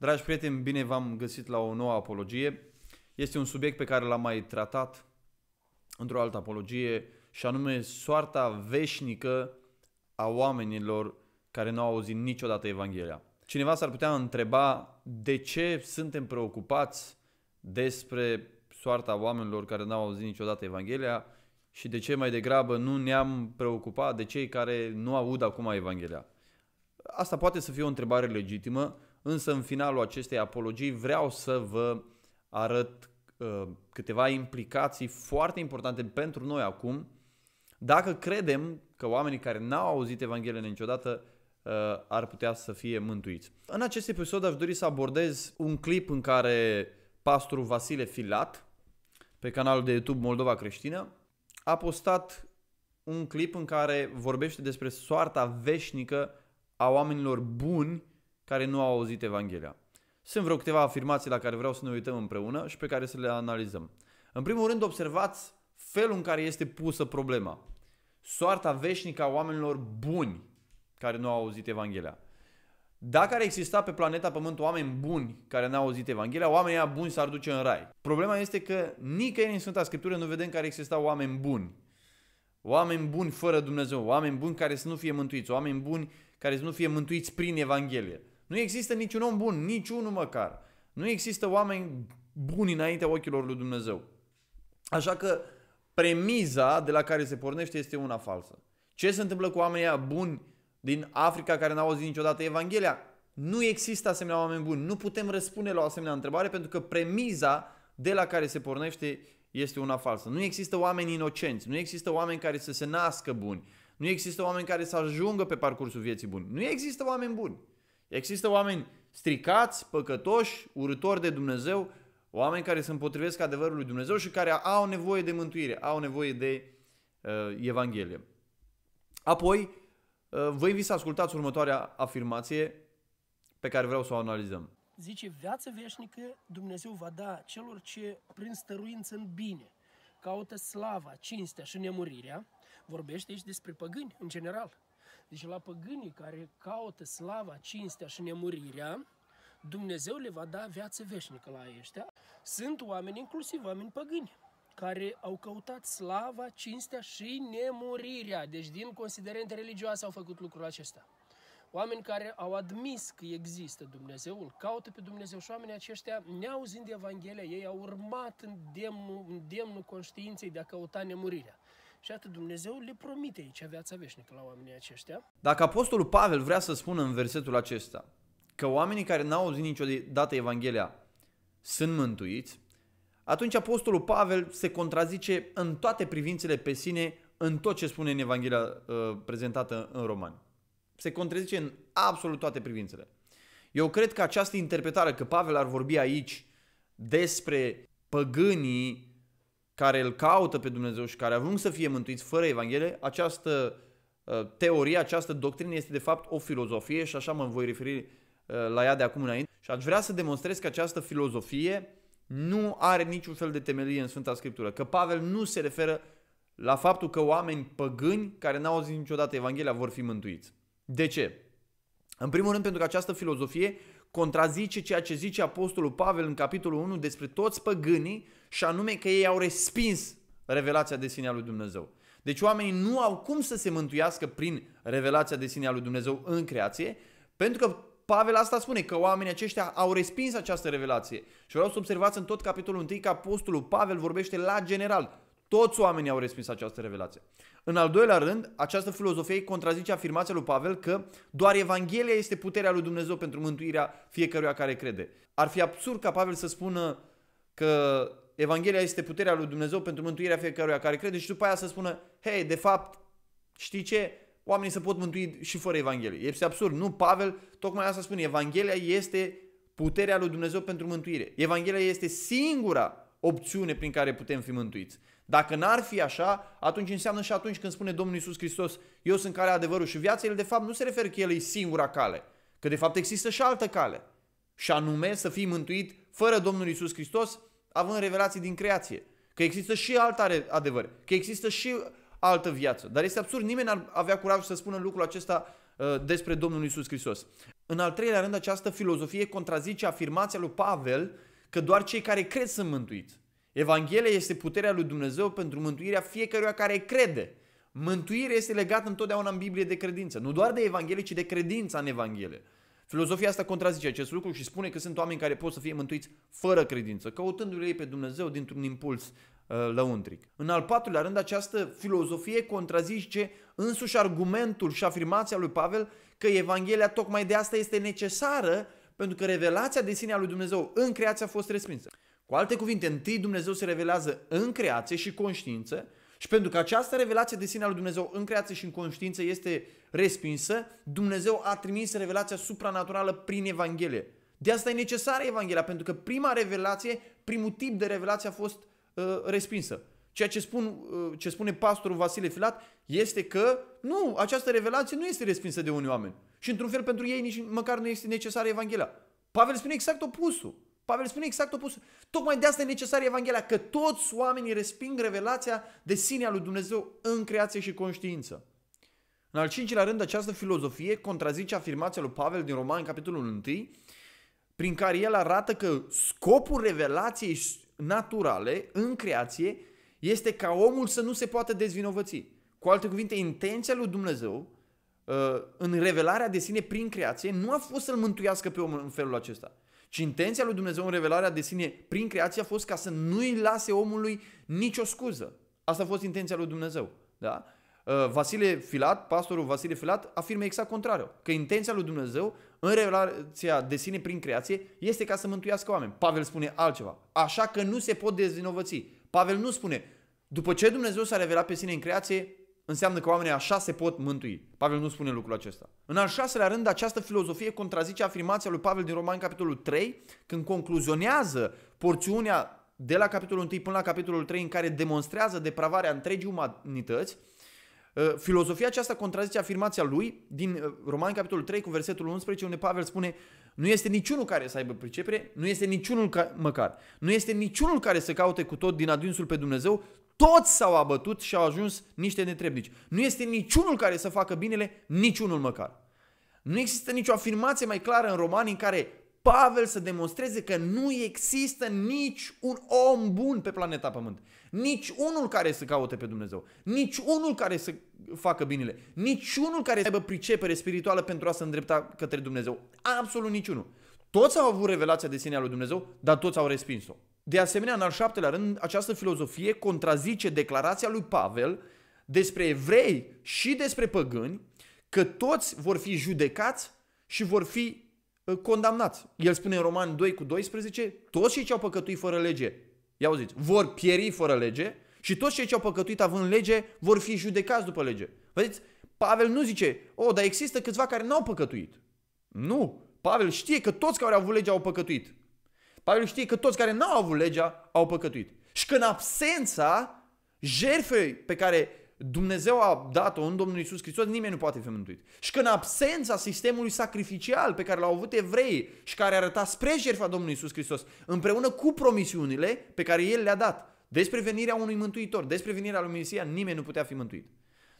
Dragi prieteni, bine v-am găsit la o nouă apologie. Este un subiect pe care l-am mai tratat într-o altă apologie și anume soarta veșnică a oamenilor care nu au auzit niciodată Evanghelia. Cineva s-ar putea întreba de ce suntem preocupați despre soarta oamenilor care nu au auzit niciodată Evanghelia și de ce mai degrabă nu ne-am preocupat de cei care nu aud acum Evanghelia. Asta poate să fie o întrebare legitimă, însă în finalul acestei apologii vreau să vă arăt uh, câteva implicații foarte importante pentru noi acum. Dacă credem că oamenii care n-au auzit Evanghelia niciodată uh, ar putea să fie mântuiți. În acest episod aș dori să abordez un clip în care pastorul Vasile Filat, pe canalul de YouTube Moldova Creștină, a postat un clip în care vorbește despre soarta veșnică a oamenilor buni care nu au auzit Evanghelia. Sunt vreo câteva afirmații la care vreau să ne uităm împreună și pe care să le analizăm. În primul rând, observați felul în care este pusă problema. Soarta veșnică a oamenilor buni care nu au auzit Evanghelia. Dacă ar exista pe planeta Pământ oameni buni care n-au auzit Evanghelia, oamenii buni s-ar duce în rai. Problema este că nicăieri în Sfânta Scriptură nu vedem care exista oameni buni. Oameni buni fără Dumnezeu, oameni buni care să nu fie mântuiți, oameni buni care să nu fie mântuiți prin Evanghelie. Nu există niciun om bun, niciunul măcar. Nu există oameni buni înaintea ochilor lui Dumnezeu. Așa că premiza de la care se pornește este una falsă. Ce se întâmplă cu oamenii buni din Africa care n-au auzit niciodată Evanghelia? Nu există asemenea oameni buni. Nu putem răspunde la o asemenea întrebare pentru că premiza de la care se pornește este una falsă. Nu există oameni inocenți, nu există oameni care să se nască buni, nu există oameni care să ajungă pe parcursul vieții buni. Nu există oameni buni. Există oameni stricați, păcătoși, urători de Dumnezeu, oameni care se împotrivesc adevărului lui Dumnezeu și care au nevoie de mântuire, au nevoie de uh, Evanghelie. Apoi, uh, vă invit să ascultați următoarea afirmație pe care vreau să o analizăm. Zice, viața veșnică Dumnezeu va da celor ce, prin stăruință în bine, caută slava, cinstea și nemurirea, vorbește aici despre păgâni în general. Deci la păgânii care caută slava, cinstea și nemurirea, Dumnezeu le va da viață veșnică la aceștia. Sunt oameni, inclusiv oameni păgâni, care au căutat slava, cinstea și nemurirea. Deci din considerente religioase au făcut lucrul acesta. Oameni care au admis că există Dumnezeu, îl caută pe Dumnezeu și oamenii aceștia, neauzind Evanghelia, ei au urmat în demnul, în demnul conștiinței de a căuta nemurirea. Și atât Dumnezeu le promite aici viața veșnică la oamenii aceștia. Dacă Apostolul Pavel vrea să spună în versetul acesta că oamenii care n-au auzit niciodată Evanghelia sunt mântuiți, atunci Apostolul Pavel se contrazice în toate privințele pe sine în tot ce spune în Evanghelia uh, prezentată în roman. Se contrazice în absolut toate privințele. Eu cred că această interpretare că Pavel ar vorbi aici despre păgânii care îl caută pe Dumnezeu și care ajung să fie mântuiți fără Evanghelie, această uh, teorie, această doctrină este de fapt o filozofie și așa mă voi referi uh, la ea de acum înainte. Și aș vrea să demonstrez că această filozofie nu are niciun fel de temelie în Sfânta Scriptură, că Pavel nu se referă la faptul că oameni păgâni care n-au auzit niciodată Evanghelia vor fi mântuiți. De ce? În primul rând pentru că această filozofie contrazice ceea ce zice Apostolul Pavel în capitolul 1 despre toți păgânii și anume că ei au respins revelația de sine a lui Dumnezeu. Deci oamenii nu au cum să se mântuiască prin revelația de sine a lui Dumnezeu în creație, pentru că Pavel asta spune, că oamenii aceștia au respins această revelație. Și vreau să observați în tot capitolul 1 că Apostolul Pavel vorbește la general toți oamenii au respins această revelație. În al doilea rând, această filozofie contrazice afirmația lui Pavel că doar Evanghelia este puterea lui Dumnezeu pentru mântuirea fiecăruia care crede. Ar fi absurd ca Pavel să spună că Evanghelia este puterea lui Dumnezeu pentru mântuirea fiecăruia care crede și după aia să spună, hei, de fapt, știi ce? Oamenii se pot mântui și fără Evanghelie. Este absurd. Nu, Pavel tocmai asta spune. Evanghelia este puterea lui Dumnezeu pentru mântuire. Evanghelia este singura opțiune prin care putem fi mântuiți. Dacă n-ar fi așa, atunci înseamnă și atunci când spune Domnul Iisus Hristos, eu sunt calea adevărul și viața, el de fapt nu se referă că el e singura cale, că de fapt există și altă cale. Și anume să fii mântuit fără Domnul Iisus Hristos, având revelații din creație. Că există și alt adevăr, că există și altă viață. Dar este absurd, nimeni n-ar avea curajul să spună lucrul acesta ă, despre Domnul Iisus Hristos. În al treilea rând, această filozofie contrazice afirmația lui Pavel că doar cei care cred sunt mântuiți. Evanghelia este puterea lui Dumnezeu pentru mântuirea fiecăruia care crede. Mântuirea este legată întotdeauna în Biblie de credință. Nu doar de Evanghelie, ci de credința în Evanghelie. Filozofia asta contrazice acest lucru și spune că sunt oameni care pot să fie mântuiți fără credință, căutându-le ei pe Dumnezeu dintr-un impuls uh, lăuntric. În al patrulea rând, această filozofie contrazice însuși argumentul și afirmația lui Pavel că Evanghelia tocmai de asta este necesară pentru că revelația de sine a lui Dumnezeu în creație a fost respinsă. Cu alte cuvinte, întâi Dumnezeu se revelează în creație și conștiință și pentru că această revelație de sine al lui Dumnezeu în creație și în conștiință este respinsă, Dumnezeu a trimis revelația supranaturală prin Evanghelie. De asta e necesară Evanghelia, pentru că prima revelație, primul tip de revelație a fost uh, respinsă. Ceea ce, spun, uh, ce spune pastorul Vasile Filat este că nu, această revelație nu este respinsă de unii oameni. Și într-un fel pentru ei nici măcar nu este necesară Evanghelia. Pavel spune exact opusul. Pavel spune exact opus. Tocmai de asta e necesară Evanghelia, că toți oamenii resping revelația de sine a lui Dumnezeu în creație și conștiință. În al cincilea rând, această filozofie contrazice afirmația lui Pavel din Roman, capitolul 1, prin care el arată că scopul revelației naturale în creație este ca omul să nu se poată dezvinovăți. Cu alte cuvinte, intenția lui Dumnezeu uh, în revelarea de sine prin creație nu a fost să-l mântuiască pe om în felul acesta, și intenția lui Dumnezeu în revelarea de sine prin creație a fost ca să nu-i lase omului nicio scuză. Asta a fost intenția lui Dumnezeu. Da? Uh, Vasile Filat, pastorul Vasile Filat, afirmă exact contrariu, că intenția lui Dumnezeu în relația de sine prin creație este ca să mântuiască oameni. Pavel spune altceva, așa că nu se pot dezvinovăți. Pavel nu spune, după ce Dumnezeu s-a revelat pe sine în creație, înseamnă că oamenii așa se pot mântui. Pavel nu spune lucrul acesta. În al șaselea rând, această filozofie contrazice afirmația lui Pavel din Romani, capitolul 3, când concluzionează porțiunea de la capitolul 1 până la capitolul 3, în care demonstrează depravarea întregii umanități, uh, filozofia aceasta contrazice afirmația lui din uh, Romani capitolul 3 cu versetul 11 unde Pavel spune nu este niciunul care să aibă pricepere, nu este niciunul ca, măcar, nu este niciunul care să caute cu tot din adunsul pe Dumnezeu, toți s-au abătut și au ajuns niște netrebnici. Nu este niciunul care să facă binele, niciunul măcar. Nu există nicio afirmație mai clară în romani în care Pavel să demonstreze că nu există nici un om bun pe planeta Pământ. Nici unul care să caute pe Dumnezeu. Nici unul care să facă binele. Nici unul care să aibă pricepere spirituală pentru a se îndrepta către Dumnezeu. Absolut niciunul. Toți au avut revelația de sine a lui Dumnezeu, dar toți au respins-o. De asemenea, în al șaptelea rând, această filozofie contrazice declarația lui Pavel despre evrei și despre păgâni că toți vor fi judecați și vor fi uh, condamnați. El spune în Roman 2 cu 12, toți cei ce au păcătuit fără lege, ia auziți, vor pieri fără lege și toți cei ce au păcătuit având lege vor fi judecați după lege. Vedeți, Pavel nu zice, o, dar există câțiva care n-au păcătuit. Nu, Pavel știe că toți care au avut legea au păcătuit. Pavel știe că toți care n-au avut legea au păcătuit. Și că în absența jertfei pe care Dumnezeu a dat-o în Domnul Isus Hristos, nimeni nu poate fi mântuit. Și că în absența sistemului sacrificial pe care l-au avut evreii și care arăta spre jertfa Domnului Isus Hristos, împreună cu promisiunile pe care El le-a dat, despre venirea unui mântuitor, despre venirea lui Mesia, nimeni nu putea fi mântuit.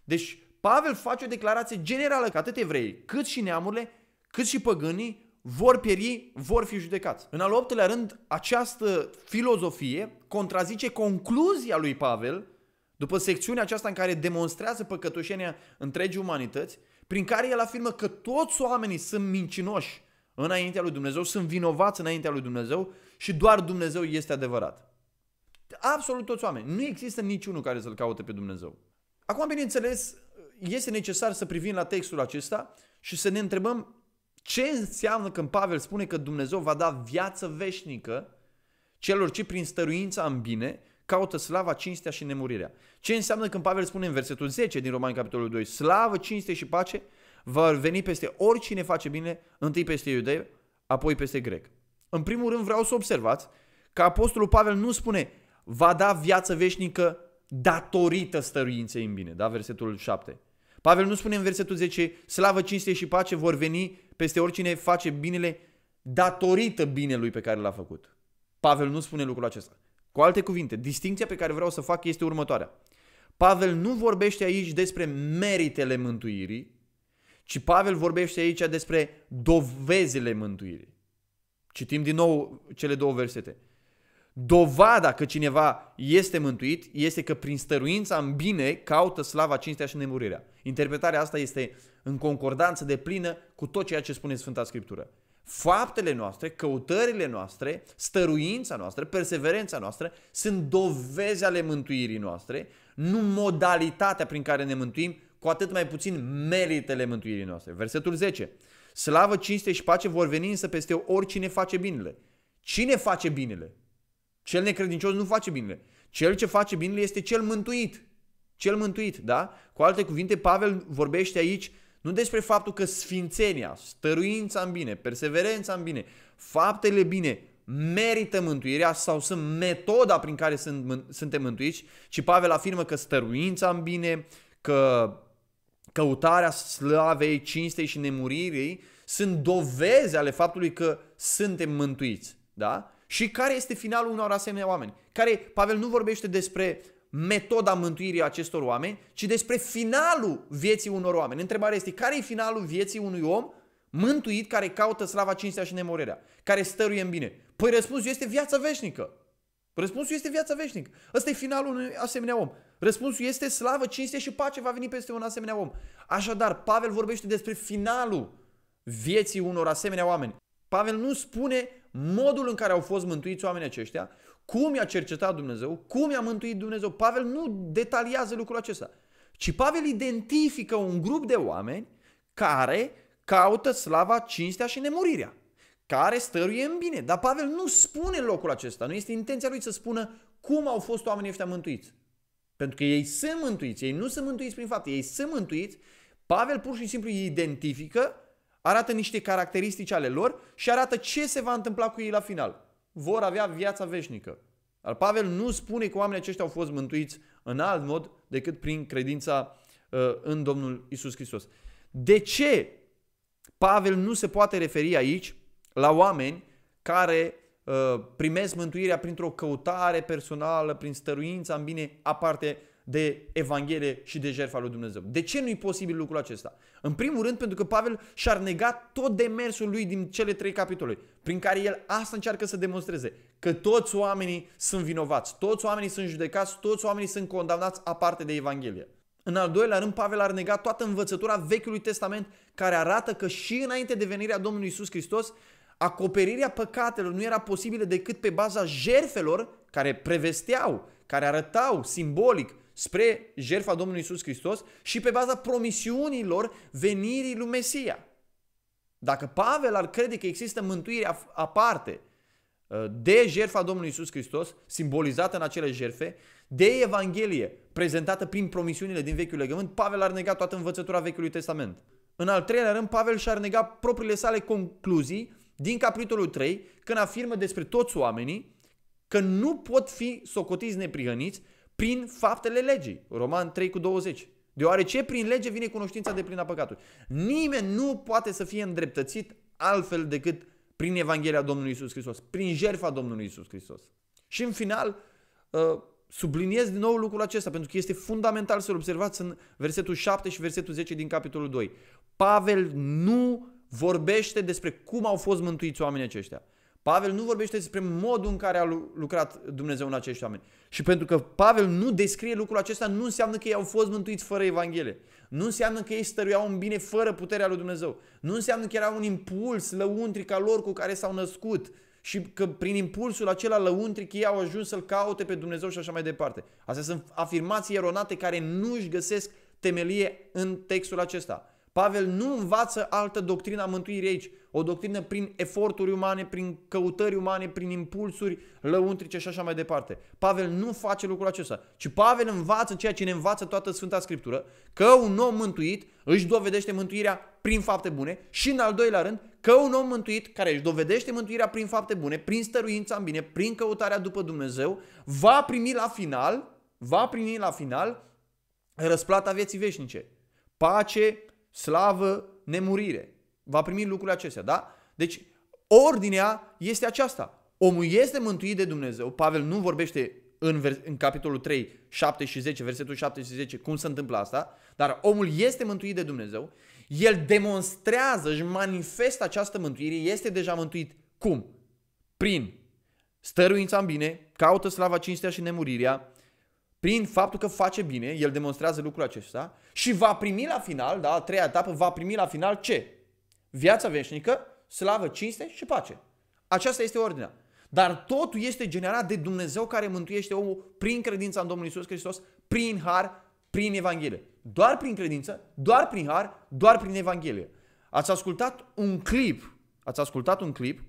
Deci Pavel face o declarație generală că atât evreii, cât și neamurile, cât și păgânii vor pieri, vor fi judecați. În al optulea rând, această filozofie contrazice concluzia lui Pavel după secțiunea aceasta în care demonstrează păcătoșenia întregii umanități, prin care el afirmă că toți oamenii sunt mincinoși înaintea lui Dumnezeu, sunt vinovați înaintea lui Dumnezeu și doar Dumnezeu este adevărat. Absolut toți oamenii. Nu există niciunul care să-L caute pe Dumnezeu. Acum, bineînțeles, este necesar să privim la textul acesta și să ne întrebăm ce înseamnă când Pavel spune că Dumnezeu va da viață veșnică celor ce prin stăruința în bine caută slava, cinstea și nemurirea? Ce înseamnă când Pavel spune în versetul 10 din Romani capitolul 2, slavă, cinste și pace vor veni peste oricine face bine, întâi peste iudei, apoi peste grec. În primul rând vreau să observați că Apostolul Pavel nu spune va da viață veșnică datorită stăruinței în bine, da? Versetul 7. Pavel nu spune în versetul 10, slavă, cinste și pace vor veni peste oricine face binele datorită binelui pe care l-a făcut. Pavel nu spune lucrul acesta. Cu alte cuvinte, distinția pe care vreau să fac este următoarea. Pavel nu vorbește aici despre meritele mântuirii, ci Pavel vorbește aici despre dovezile mântuirii. Citim din nou cele două versete dovada că cineva este mântuit este că prin stăruința în bine caută slava, cinstea și nemurirea. Interpretarea asta este în concordanță de plină cu tot ceea ce spune Sfânta Scriptură. Faptele noastre, căutările noastre, stăruința noastră, perseverența noastră sunt dovezi ale mântuirii noastre, nu modalitatea prin care ne mântuim, cu atât mai puțin meritele mântuirii noastre. Versetul 10. Slavă, cinste și pace vor veni însă peste oricine face binele. Cine face binele? Cel necredincios nu face binele. Cel ce face binele este cel mântuit. Cel mântuit, da? Cu alte cuvinte, Pavel vorbește aici nu despre faptul că sfințenia, stăruința în bine, perseverența în bine, faptele bine merită mântuirea sau sunt metoda prin care sunt, suntem mântuiți, ci Pavel afirmă că stăruința în bine, că căutarea slavei, cinstei și nemuririi sunt dovezi ale faptului că suntem mântuiți. Da? Și care este finalul unor asemenea oameni? Care, Pavel nu vorbește despre metoda mântuirii acestor oameni, ci despre finalul vieții unor oameni. Întrebarea este, care e finalul vieții unui om mântuit care caută slava, cinstea și nemurirea, care stăruie în bine? Păi răspunsul este viața veșnică. Răspunsul este viața veșnică. Ăsta e finalul unui asemenea om. Răspunsul este slavă, cinste și pace va veni peste un asemenea om. Așadar, Pavel vorbește despre finalul vieții unor asemenea oameni. Pavel nu spune modul în care au fost mântuiți oamenii aceștia, cum i-a cercetat Dumnezeu, cum i-a mântuit Dumnezeu. Pavel nu detaliază lucrul acesta, ci Pavel identifică un grup de oameni care caută slava, cinstea și nemurirea, care stăruie în bine. Dar Pavel nu spune locul acesta, nu este intenția lui să spună cum au fost oamenii ăștia mântuiți. Pentru că ei sunt mântuiți, ei nu sunt mântuiți prin fapt. ei sunt mântuiți. Pavel pur și simplu identifică arată niște caracteristici ale lor și arată ce se va întâmpla cu ei la final. Vor avea viața veșnică. Dar Pavel nu spune că oamenii aceștia au fost mântuiți în alt mod decât prin credința uh, în Domnul Isus Hristos. De ce Pavel nu se poate referi aici la oameni care uh, primesc mântuirea printr-o căutare personală, prin stăruința în bine aparte de Evanghelie și de jertfa lui Dumnezeu. De ce nu-i posibil lucrul acesta? În primul rând pentru că Pavel și-ar nega tot demersul lui din cele trei capitole, prin care el asta încearcă să demonstreze, că toți oamenii sunt vinovați, toți oamenii sunt judecați, toți oamenii sunt condamnați aparte de Evanghelie. În al doilea rând, Pavel ar nega toată învățătura Vechiului Testament care arată că și înainte de venirea Domnului Isus Hristos, acoperirea păcatelor nu era posibilă decât pe baza jerfelor care prevesteau, care arătau simbolic spre jertfa Domnului Isus Hristos și pe baza promisiunilor venirii lui Mesia. Dacă Pavel ar crede că există mântuire aparte uh, de jertfa Domnului Isus Hristos, simbolizată în acele jertfe, de Evanghelie, prezentată prin promisiunile din Vechiul Legământ, Pavel ar nega toată învățătura Vechiului Testament. În al treilea rând, Pavel și-ar nega propriile sale concluzii din capitolul 3, când afirmă despre toți oamenii că nu pot fi socotiți neprihăniți prin faptele legii. Roman 3 cu 20. Deoarece prin lege vine cunoștința de plină a păcatului. Nimeni nu poate să fie îndreptățit altfel decât prin Evanghelia Domnului Isus Hristos, prin jertfa Domnului Isus Hristos. Și în final, uh, subliniez din nou lucrul acesta, pentru că este fundamental să-l observați în versetul 7 și versetul 10 din capitolul 2. Pavel nu vorbește despre cum au fost mântuiți oamenii aceștia. Pavel nu vorbește despre modul în care a lucrat Dumnezeu în acești oameni. Și pentru că Pavel nu descrie lucrul acesta, nu înseamnă că ei au fost mântuiți fără Evanghelie. Nu înseamnă că ei stăruiau în bine fără puterea lui Dumnezeu. Nu înseamnă că era un impuls lăuntric al lor cu care s-au născut și că prin impulsul acela lăuntric ei au ajuns să-L caute pe Dumnezeu și așa mai departe. Astea sunt afirmații eronate care nu își găsesc temelie în textul acesta. Pavel nu învață altă doctrină a mântuirii aici, o doctrină prin eforturi umane, prin căutări umane, prin impulsuri lăuntrice și așa mai departe. Pavel nu face lucrul acesta, ci Pavel învață ceea ce ne învață toată Sfânta Scriptură, că un om mântuit își dovedește mântuirea prin fapte bune și în al doilea rând că un om mântuit care își dovedește mântuirea prin fapte bune, prin stăruința în bine, prin căutarea după Dumnezeu, va primi la final, va primi la final răsplata vieții veșnice. Pace slavă, nemurire. Va primi lucrurile acestea, da? Deci, ordinea este aceasta. Omul este mântuit de Dumnezeu. Pavel nu vorbește în, în capitolul 3, 7 și 10, versetul 7 și 10, cum se întâmplă asta, dar omul este mântuit de Dumnezeu, el demonstrează, își manifestă această mântuire, este deja mântuit. Cum? Prin stăruința în bine, caută slava, cinstea și nemurirea, prin faptul că face bine, el demonstrează lucrul acesta și va primi la final, da, a treia etapă, va primi la final ce? Viața veșnică, slavă, cinste și pace. Aceasta este ordinea. Dar totul este generat de Dumnezeu care mântuiește omul prin credința în Domnul Isus Hristos, prin har, prin Evanghelie. Doar prin credință, doar prin har, doar prin Evanghelie. Ați ascultat un clip, ați ascultat un clip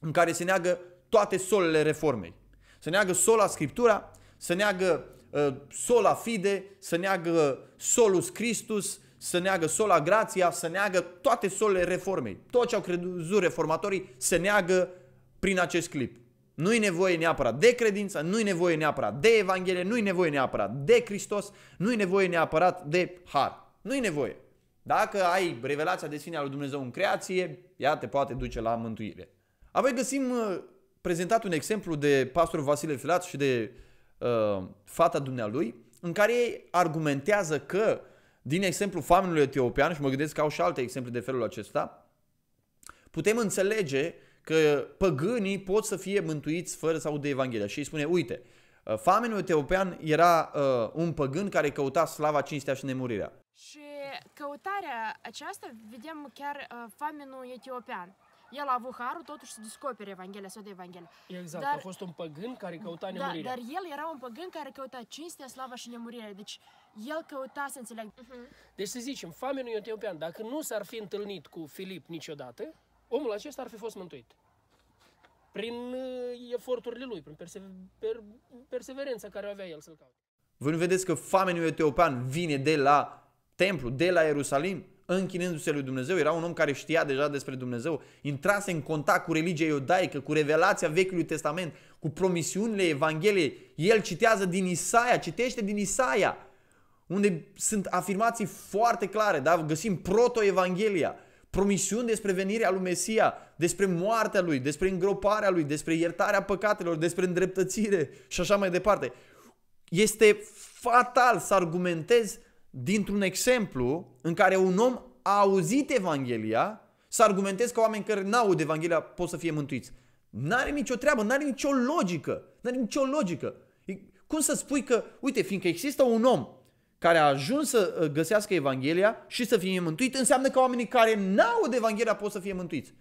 în care se neagă toate solele reformei. Se neagă sola Scriptura, să neagă uh, sola fide, să neagă solus Christus, să neagă sola grația, să neagă toate solele reformei. Tot ce au crezut reformatorii se neagă prin acest clip. Nu-i nevoie neapărat de credință, nu-i nevoie neapărat de Evanghelie, nu-i nevoie neapărat de Hristos, nu-i nevoie neapărat de Har. Nu-i nevoie. Dacă ai revelația de sine al lui Dumnezeu în creație, ea te poate duce la mântuire. Apoi găsim uh, prezentat un exemplu de pastorul Vasile Filat și de uh, fata dumnealui, în care ei argumentează că, din exemplu famenului etiopian, și mă gândesc că au și alte exemple de felul acesta, putem înțelege că păgânii pot să fie mântuiți fără să audă Evanghelia. Și îi spune, uite, uh, famenul etiopian era uh, un păgân care căuta slava, cinstea și nemurirea. Și căutarea aceasta vedem chiar uh, famenul etiopian el a avut harul totuși să descopere Evanghelia sau de Evanghelia. Exact, dar, a fost un păgân care căuta da, nemurirea. Da, dar el era un păgân care căuta cinstea, slava și nemurirea. Deci el căuta să înțeleagă. Uh-huh. Deci să zicem, famenul etiopian, dacă nu s-ar fi întâlnit cu Filip niciodată, omul acesta ar fi fost mântuit. Prin uh, eforturile lui, prin perse- per- perseverența care avea el să-l caute. Voi nu vedeți că famenul etiopian vine de la templu, de la Ierusalim? închinându-se lui Dumnezeu, era un om care știa deja despre Dumnezeu, intrase în contact cu religia iudaică, cu revelația Vechiului Testament, cu promisiunile Evangheliei. El citează din Isaia, citește din Isaia, unde sunt afirmații foarte clare, da? găsim proto-evanghelia, promisiuni despre venirea lui Mesia, despre moartea lui, despre îngroparea lui, despre iertarea păcatelor, despre îndreptățire și așa mai departe. Este fatal să argumentezi dintr-un exemplu în care un om a auzit Evanghelia, să argumentez că oameni care n-aud Evanghelia pot să fie mântuiți. N-are nicio treabă, n-are nicio logică. N-are nicio logică. Cum să spui că, uite, fiindcă există un om care a ajuns să uh, găsească Evanghelia și să fie mântuit, înseamnă că oamenii care n-aud Evanghelia pot să fie mântuiți.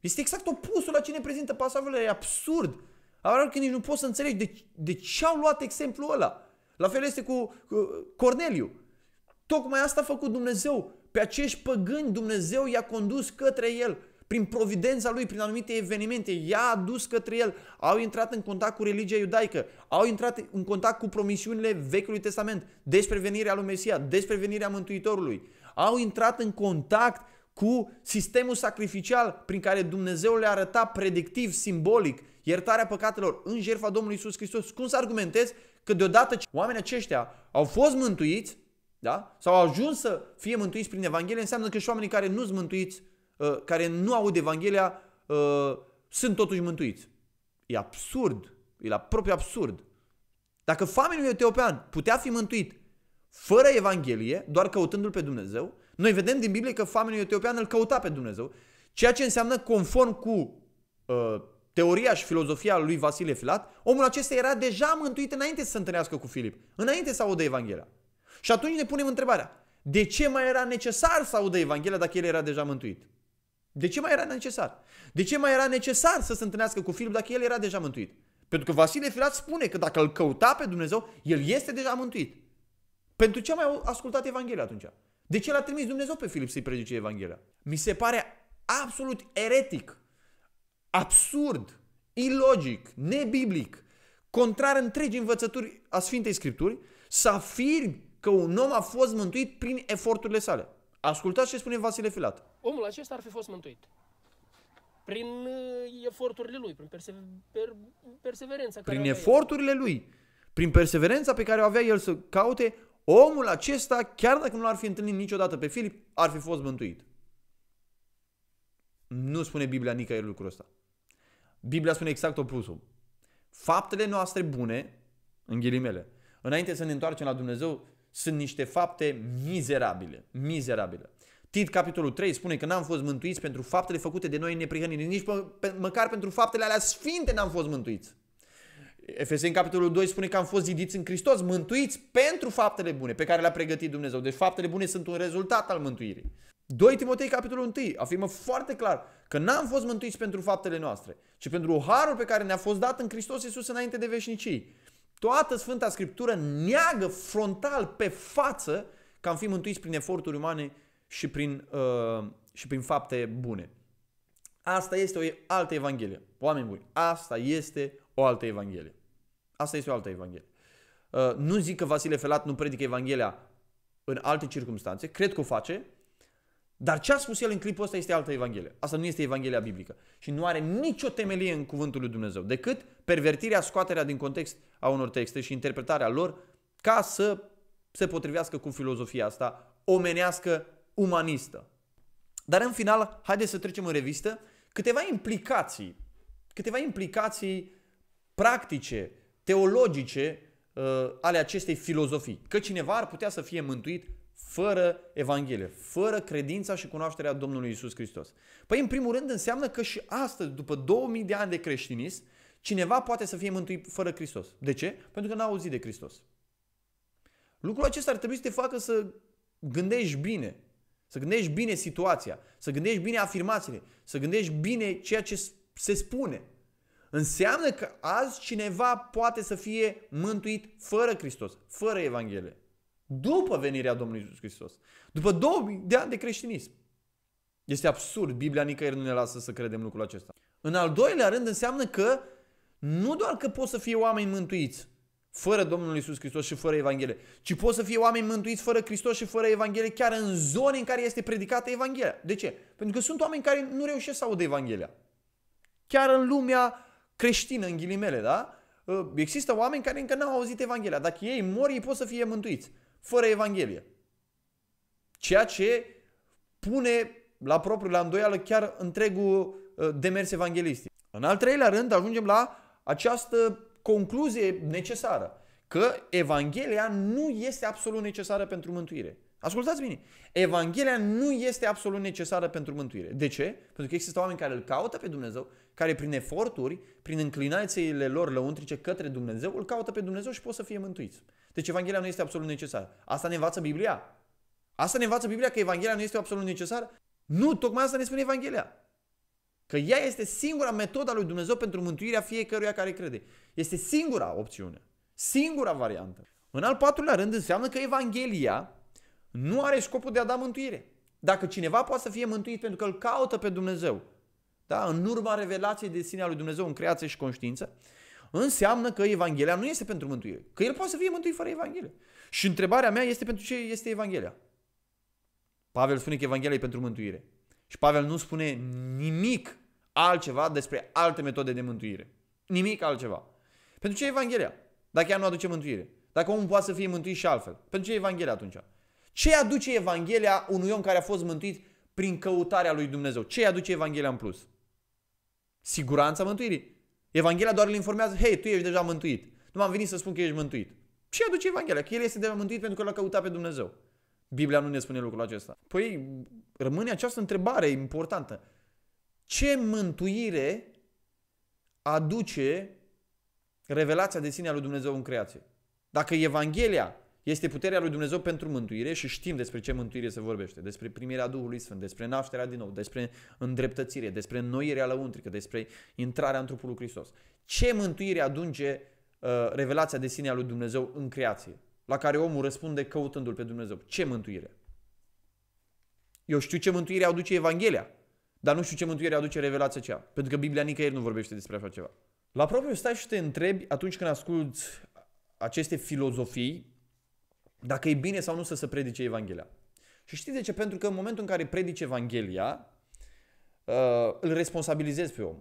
Este exact opusul la cine prezintă pasajul, e absurd. Avea că nici nu poți să înțelegi de, de ce au luat exemplul ăla. La fel este cu, cu Corneliu. Tocmai asta a făcut Dumnezeu. Pe acești păgâni Dumnezeu i-a condus către el. Prin providența lui, prin anumite evenimente, i-a adus către el. Au intrat în contact cu religia iudaică, au intrat în contact cu promisiunile Vechiului Testament despre venirea lui Mesia, despre venirea Mântuitorului. Au intrat în contact cu sistemul sacrificial prin care Dumnezeu le arăta predictiv, simbolic, iertarea păcatelor în jertfa Domnului Isus Hristos. Cum să argumentez că deodată oamenii aceștia au fost mântuiți, da? sau ajuns să fie mântuiți prin Evanghelie, înseamnă că și oamenii care nu sunt mântuiți, uh, care nu aud Evanghelia, uh, sunt totuși mântuiți. E absurd, e la propriu absurd. Dacă familiul etiopean putea fi mântuit fără Evanghelie, doar căutându-L pe Dumnezeu, noi vedem din Biblie că familiul etiopian îl căuta pe Dumnezeu, ceea ce înseamnă conform cu uh, teoria și filozofia lui Vasile Filat, omul acesta era deja mântuit înainte să se întâlnească cu Filip, înainte să audă Evanghelia. Și atunci ne punem întrebarea, de ce mai era necesar să audă Evanghelia dacă el era deja mântuit? De ce mai era necesar? De ce mai era necesar să se întâlnească cu Filip dacă el era deja mântuit? Pentru că Vasile Filat spune că dacă îl căuta pe Dumnezeu, el este deja mântuit. Pentru ce a mai ascultat Evanghelia atunci? De ce l-a trimis Dumnezeu pe Filip să-i predice Evanghelia? Mi se pare absolut eretic, absurd, ilogic, nebiblic, contrar întregii învățături a Sfintei Scripturi, să afirmi că un om a fost mântuit prin eforturile sale. Ascultați ce spune Vasile Filat. Omul acesta ar fi fost mântuit prin uh, eforturile lui, prin perse- per- perseverența. Prin care eforturile el. lui, prin perseverența pe care o avea el să caute, omul acesta, chiar dacă nu l-ar fi întâlnit niciodată pe Filip, ar fi fost mântuit. Nu spune Biblia nicăieri lucrul ăsta. Biblia spune exact opusul. Faptele noastre bune, în ghilimele, înainte să ne întoarcem la Dumnezeu, sunt niște fapte mizerabile, mizerabile. Tit, capitolul 3, spune că n-am fost mântuiți pentru faptele făcute de noi în neprihănire, nici pe, pe, măcar pentru faptele alea sfinte n-am fost mântuiți. Efeseni, capitolul 2, spune că am fost zidiți în Hristos, mântuiți pentru faptele bune pe care le-a pregătit Dumnezeu. Deci faptele bune sunt un rezultat al mântuirii. 2 Timotei, capitolul 1, afirmă foarte clar că n-am fost mântuiți pentru faptele noastre, ci pentru harul pe care ne-a fost dat în Hristos Iisus înainte de veșnicii. Toată Sfânta Scriptură neagă frontal pe față că am fi mântuiți prin eforturi umane și prin, uh, și prin fapte bune. Asta este o altă Evanghelie. Oameni buni, asta este o altă Evanghelie. Asta este o altă Evanghelie. Uh, nu zic că Vasile Felat nu predică Evanghelia în alte circunstanțe, cred că o face, dar ce a spus el în clipul ăsta este altă Evanghelie. Asta nu este Evanghelia biblică. Și nu are nicio temelie în cuvântul lui Dumnezeu, decât pervertirea, scoaterea din context a unor texte și interpretarea lor ca să se potrivească cu filozofia asta omenească, umanistă. Dar în final, haideți să trecem în revistă câteva implicații, câteva implicații practice, teologice uh, ale acestei filozofii. Că cineva ar putea să fie mântuit fără Evanghelie, fără credința și cunoașterea Domnului Isus Hristos. Păi în primul rând înseamnă că și astăzi, după 2000 de ani de creștinism, cineva poate să fie mântuit fără Hristos. De ce? Pentru că n-a auzit de Hristos. Lucrul acesta ar trebui să te facă să gândești bine, să gândești bine situația, să gândești bine afirmațiile, să gândești bine ceea ce se spune. Înseamnă că azi cineva poate să fie mântuit fără Hristos, fără Evanghelie. După venirea Domnului Iisus Hristos. După 2000 de ani de creștinism. Este absurd. Biblia nicăieri nu ne lasă să credem lucrul acesta. În al doilea rând înseamnă că nu doar că pot să fie oameni mântuiți fără Domnul Isus Hristos și fără Evanghelie, ci pot să fie oameni mântuiți fără Hristos și fără Evanghelie chiar în zone în care este predicată Evanghelia. De ce? Pentru că sunt oameni care nu reușesc să audă Evanghelia. Chiar în lumea creștină, în ghilimele, da? Există oameni care încă n-au auzit Evanghelia. Dacă ei mor, ei pot să fie mântuiți fără Evanghelie. Ceea ce pune la propriu la îndoială chiar întregul uh, demers evanghelistic. În al treilea rând ajungem la această concluzie necesară că Evanghelia nu este absolut necesară pentru mântuire. Ascultați bine, Evanghelia nu este absolut necesară pentru mântuire. De ce? Pentru că există oameni care îl caută pe Dumnezeu, care prin eforturi, prin înclinațiile lor lăuntrice către Dumnezeu, îl caută pe Dumnezeu și pot să fie mântuiți. Deci Evanghelia nu este absolut necesară. Asta ne învață Biblia. Asta ne învață Biblia că Evanghelia nu este absolut necesară? Nu, tocmai asta ne spune Evanghelia. Că ea este singura metodă a lui Dumnezeu pentru mântuirea fiecăruia care crede. Este singura opțiune, singura variantă. În al patrulea rând înseamnă că Evanghelia nu are scopul de a da mântuire. Dacă cineva poate să fie mântuit pentru că îl caută pe Dumnezeu, da? în urma revelației de sine a lui Dumnezeu în creație și conștiință, înseamnă că Evanghelia nu este pentru mântuire. Că el poate să fie mântuit fără Evanghelie. Și întrebarea mea este pentru ce este Evanghelia. Pavel spune că Evanghelia e pentru mântuire. Și Pavel nu spune nimic altceva despre alte metode de mântuire. Nimic altceva. Pentru ce Evanghelia? Dacă ea nu aduce mântuire. Dacă omul poate să fie mântuit și altfel. Pentru ce Evanghelia atunci? Ce aduce Evanghelia unui om care a fost mântuit prin căutarea lui Dumnezeu? Ce aduce Evanghelia în plus? Siguranța mântuirii. Evanghelia doar îl informează, hei, tu ești deja mântuit. Nu m-am venit să spun că ești mântuit. Și aduce Evanghelia, că el este deja mântuit pentru că l-a căutat pe Dumnezeu. Biblia nu ne spune lucrul acesta. Păi rămâne această întrebare importantă. Ce mântuire aduce revelația de sine a lui Dumnezeu în creație? Dacă Evanghelia este puterea lui Dumnezeu pentru mântuire și știm despre ce mântuire se vorbește, despre primirea Duhului Sfânt, despre nașterea din nou, despre îndreptățire, despre noirea lăuntrică, despre intrarea în trupul lui Hristos. Ce mântuire aduce uh, revelația de sine a lui Dumnezeu în creație? La care omul răspunde căutându-L pe Dumnezeu. Ce mântuire? Eu știu ce mântuire aduce Evanghelia, dar nu știu ce mântuire aduce revelația aceea, pentru că Biblia nicăieri nu vorbește despre așa ceva. La propriu stai și te întrebi atunci când asculți aceste filozofii dacă e bine sau nu să se predice Evanghelia. Și știți de ce? Pentru că în momentul în care predice Evanghelia, uh, îl responsabilizezi pe om.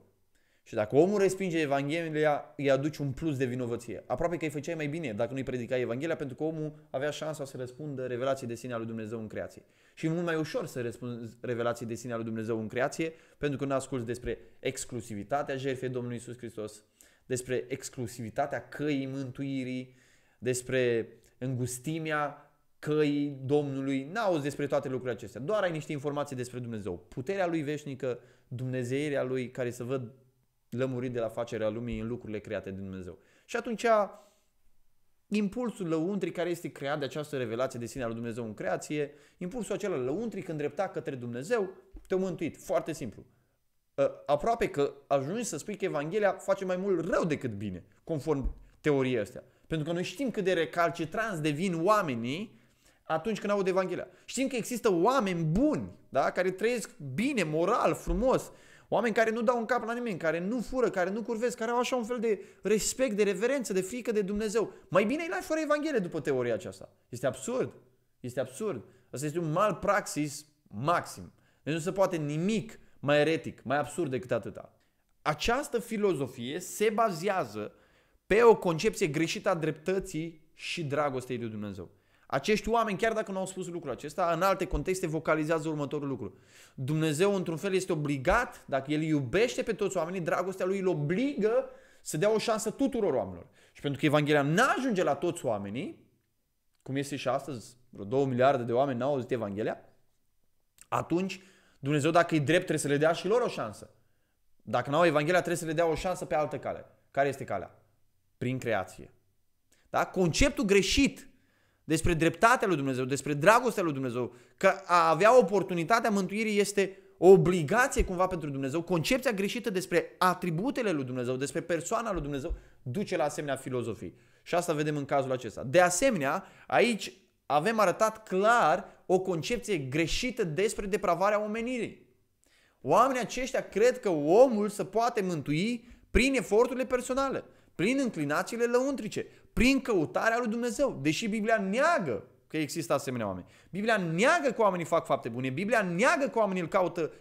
Și dacă omul respinge Evanghelia, îi aduci un plus de vinovăție. Aproape că îi făceai mai bine dacă nu îi predicai Evanghelia, pentru că omul avea șansa să răspundă revelației de sine a lui Dumnezeu în creație. Și mult mai ușor să răspunzi revelației de sine a lui Dumnezeu în creație, pentru că nu asculți despre exclusivitatea jertfei Domnului Isus Hristos, despre exclusivitatea căii mântuirii, despre îngustimea căii Domnului, n-auzi despre toate lucrurile acestea, doar ai niște informații despre Dumnezeu. Puterea lui veșnică, Dumnezeirea lui care să văd lămurit de la facerea lumii în lucrurile create de Dumnezeu. Și atunci impulsul lăuntrii care este creat de această revelație de sine al lui Dumnezeu în creație, impulsul acela lăuntric îndreptat către Dumnezeu, te-a mântuit. Foarte simplu. Ă, aproape că ajungi să spui că Evanghelia face mai mult rău decât bine, conform teoriei astea. Pentru că noi știm cât de recalcitranți devin oamenii atunci când aud Evanghelia. Știm că există oameni buni, da? care trăiesc bine, moral, frumos, oameni care nu dau un cap la nimeni, care nu fură, care nu curvesc, care au așa un fel de respect, de reverență, de frică de Dumnezeu. Mai bine îi lași fără Evanghelie după teoria aceasta. Este absurd. Este absurd. Asta este un mal praxis maxim. Deci nu se poate nimic mai eretic, mai absurd decât atâta. Această filozofie se bazează pe o concepție greșită a dreptății și dragostei lui Dumnezeu. Acești oameni, chiar dacă nu au spus lucrul acesta, în alte contexte vocalizează următorul lucru. Dumnezeu, într-un fel, este obligat, dacă El iubește pe toți oamenii, dragostea Lui îl obligă să dea o șansă tuturor oamenilor. Și pentru că Evanghelia nu ajunge la toți oamenii, cum este și astăzi, vreo 2 miliarde de oameni n-au auzit Evanghelia, atunci Dumnezeu, dacă e drept, trebuie să le dea și lor o șansă. Dacă n-au Evanghelia, trebuie să le dea o șansă pe altă cale. Care este calea? prin creație. Da? Conceptul greșit despre dreptatea lui Dumnezeu, despre dragostea lui Dumnezeu, că a avea oportunitatea mântuirii este o obligație cumva pentru Dumnezeu, concepția greșită despre atributele lui Dumnezeu, despre persoana lui Dumnezeu, duce la asemenea filozofii. Și asta vedem în cazul acesta. De asemenea, aici avem arătat clar o concepție greșită despre depravarea omenirii. Oamenii aceștia cred că omul se poate mântui prin eforturile personale. Prin înclinațiile lăuntrice, prin căutarea lui Dumnezeu. Deși Biblia neagă că există asemenea oameni. Biblia neagă că oamenii fac fapte bune. Biblia neagă că oamenii îl caută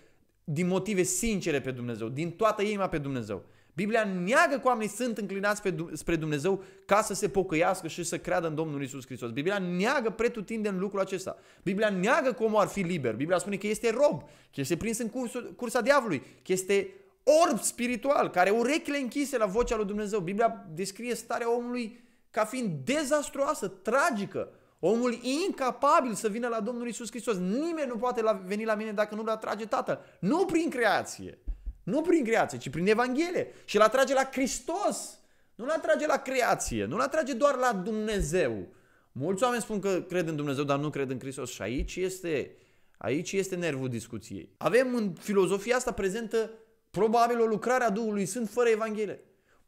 din motive sincere pe Dumnezeu, din toată inima pe Dumnezeu. Biblia neagă că oamenii sunt înclinați spre Dumnezeu ca să se pocăiască și să creadă în Domnul Isus Hristos. Biblia neagă pretutindeni lucrul acesta. Biblia neagă că omul ar fi liber. Biblia spune că este rob, că este prins în cursul, cursa diavolului, că este orb spiritual, care urechile închise la vocea lui Dumnezeu. Biblia descrie starea omului ca fiind dezastruoasă, tragică. Omul incapabil să vină la Domnul Isus Hristos. Nimeni nu poate la, veni la mine dacă nu-L atrage Tatăl. Nu prin creație. Nu prin creație, ci prin Evanghelie. Și îl atrage la Hristos. Nu-L atrage la creație. Nu-L atrage doar la Dumnezeu. Mulți oameni spun că cred în Dumnezeu, dar nu cred în Hristos. Și aici este, aici este nervul discuției. Avem în filozofia asta prezentă Probabil o lucrare a Duhului Sfânt fără Evanghelie.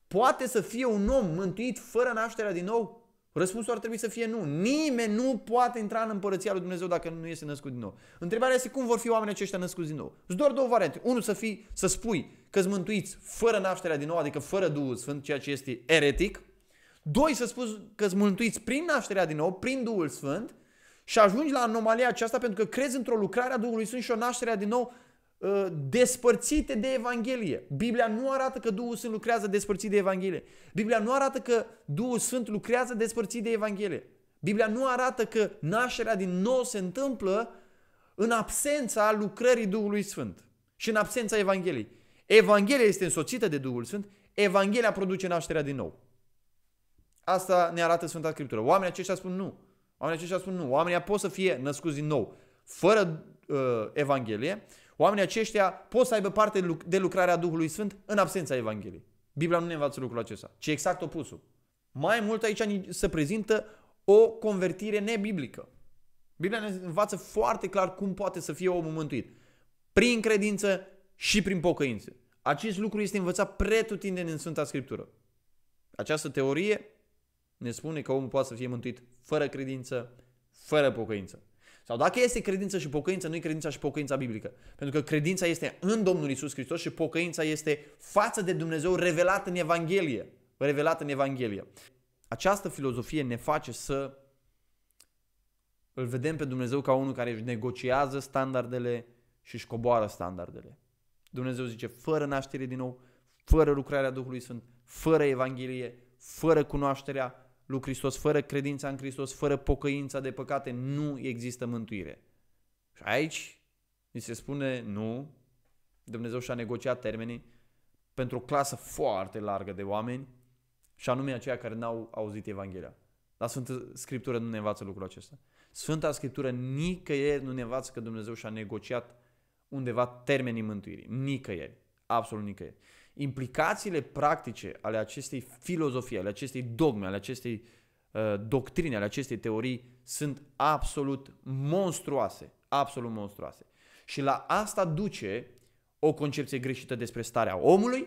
Poate să fie un om mântuit fără nașterea din nou? Răspunsul ar trebui să fie nu. Nimeni nu poate intra în împărăția lui Dumnezeu dacă nu este născut din nou. Întrebarea este cum vor fi oamenii aceștia născuți din nou. Sunt doar două variante. Unul să, fii, să spui că-ți mântuiți fără nașterea din nou, adică fără Duhul Sfânt, ceea ce este eretic. Doi, să spui că-ți mântuiți prin nașterea din nou, prin Duhul Sfânt, și ajungi la anomalia aceasta pentru că crezi într-o lucrare a Duhului Sfânt și o nașterea din nou Uh, despărțite de Evanghelie. Biblia nu arată că Duhul Sfânt lucrează despărțit de Evanghelie. Biblia nu arată că Duhul Sfânt lucrează despărțit de Evanghelie. Biblia nu arată că nașterea din nou se întâmplă în absența lucrării Duhului Sfânt și în absența Evangheliei. Evanghelia este însoțită de Duhul Sfânt, Evanghelia produce nașterea din nou. Asta ne arată Sfânta Scriptură. Oamenii aceștia spun nu. Oamenii aceștia spun nu. Oamenii pot să fie născuți din nou fără uh, Evanghelie Oamenii aceștia pot să aibă parte de lucrarea Duhului Sfânt în absența Evangheliei. Biblia nu ne învață lucrul acesta, ci exact opusul. Mai mult aici se prezintă o convertire nebiblică. Biblia ne învață foarte clar cum poate să fie omul mântuit. Prin credință și prin pocăință. Acest lucru este învățat pretutindeni în Sfânta Scriptură. Această teorie ne spune că omul poate să fie mântuit fără credință, fără pocăință. Sau dacă este credință și pocăință, nu e credința și pocăința biblică. Pentru că credința este în Domnul Isus Hristos și pocăința este față de Dumnezeu revelată în Evanghelie. Revelată în Evanghelie. Această filozofie ne face să îl vedem pe Dumnezeu ca unul care își negociază standardele și își coboară standardele. Dumnezeu zice, fără naștere din nou, fără lucrarea Duhului Sfânt, fără Evanghelie, fără cunoașterea lui Hristos, fără credința în Hristos, fără pocăința de păcate, nu există mântuire. Și aici ni se spune nu, Dumnezeu și-a negociat termenii pentru o clasă foarte largă de oameni și anume aceia care n-au auzit Evanghelia. Dar Sfânta Scriptură nu ne învață lucrul acesta. Sfânta Scriptură nicăieri nu ne învață că Dumnezeu și-a negociat undeva termenii mântuirii. Nicăieri. Absolut nicăieri implicațiile practice ale acestei filozofii, ale acestei dogme, ale acestei uh, doctrine, ale acestei teorii sunt absolut monstruoase. Absolut monstruoase. Și la asta duce o concepție greșită despre starea omului,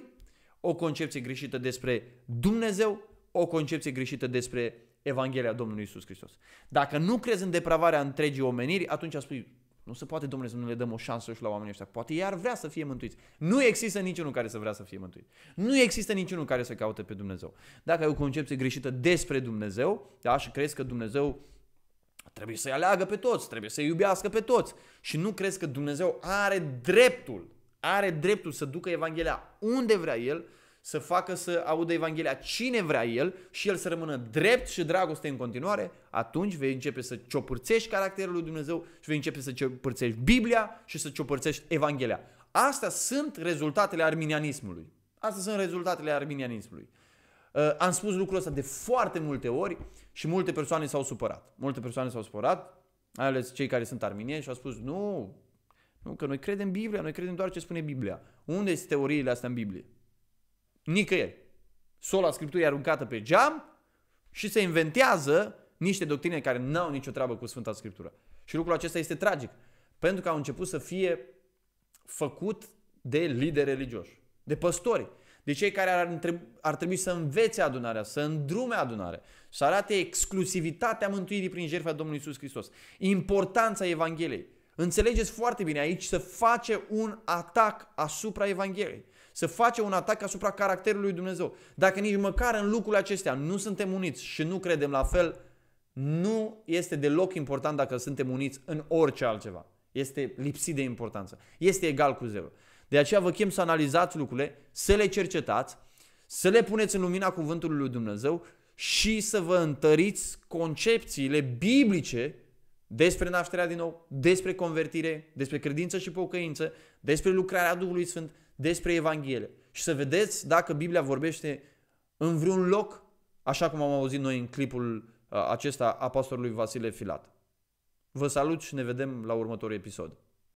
o concepție greșită despre Dumnezeu, o concepție greșită despre Evanghelia Domnului Isus Hristos. Dacă nu crezi în depravarea întregii omeniri, atunci spui, nu se poate, domnule, să nu le dăm o șansă și la oamenii ăștia. Poate ei ar vrea să fie mântuiți. Nu există niciunul care să vrea să fie mântuit. Nu există niciunul care să caute pe Dumnezeu. Dacă ai o concepție greșită despre Dumnezeu, da, și crezi că Dumnezeu trebuie să-i aleagă pe toți, trebuie să-i iubească pe toți și nu crezi că Dumnezeu are dreptul, are dreptul să ducă Evanghelia unde vrea El, să facă să audă Evanghelia cine vrea el și el să rămână drept și dragoste în continuare, atunci vei începe să ciopărțești caracterul lui Dumnezeu și vei începe să ciopărțești Biblia și să ciopărțești Evanghelia. Astea sunt rezultatele arminianismului. Astea sunt rezultatele arminianismului. Uh, am spus lucrul ăsta de foarte multe ori și multe persoane s-au supărat. Multe persoane s-au supărat, mai ales cei care sunt arminieni și au spus nu, nu, că noi credem Biblia, noi credem doar ce spune Biblia. Unde sunt teoriile astea în Biblie? Nicăieri. Sola Scripturii aruncată pe geam și se inventează niște doctrine care n-au nicio treabă cu Sfânta Scriptură. Și lucrul acesta este tragic, pentru că au început să fie făcut de lideri religioși, de păstori, de cei care ar, ar trebui să învețe adunarea, să îndrume adunarea, să arate exclusivitatea mântuirii prin jertfa Domnului Isus Hristos, importanța Evangheliei. Înțelegeți foarte bine, aici să face un atac asupra Evangheliei să face un atac asupra caracterului lui Dumnezeu. Dacă nici măcar în lucrurile acestea nu suntem uniți și nu credem la fel, nu este deloc important dacă suntem uniți în orice altceva. Este lipsit de importanță. Este egal cu zero. De aceea vă chem să analizați lucrurile, să le cercetați, să le puneți în lumina cuvântului lui Dumnezeu și să vă întăriți concepțiile biblice despre nașterea din nou, despre convertire, despre credință și pocăință, despre lucrarea Duhului Sfânt, despre Evanghelie și să vedeți dacă Biblia vorbește în vreun loc, așa cum am auzit noi în clipul uh, acesta a pastorului Vasile Filat. Vă salut și ne vedem la următorul episod.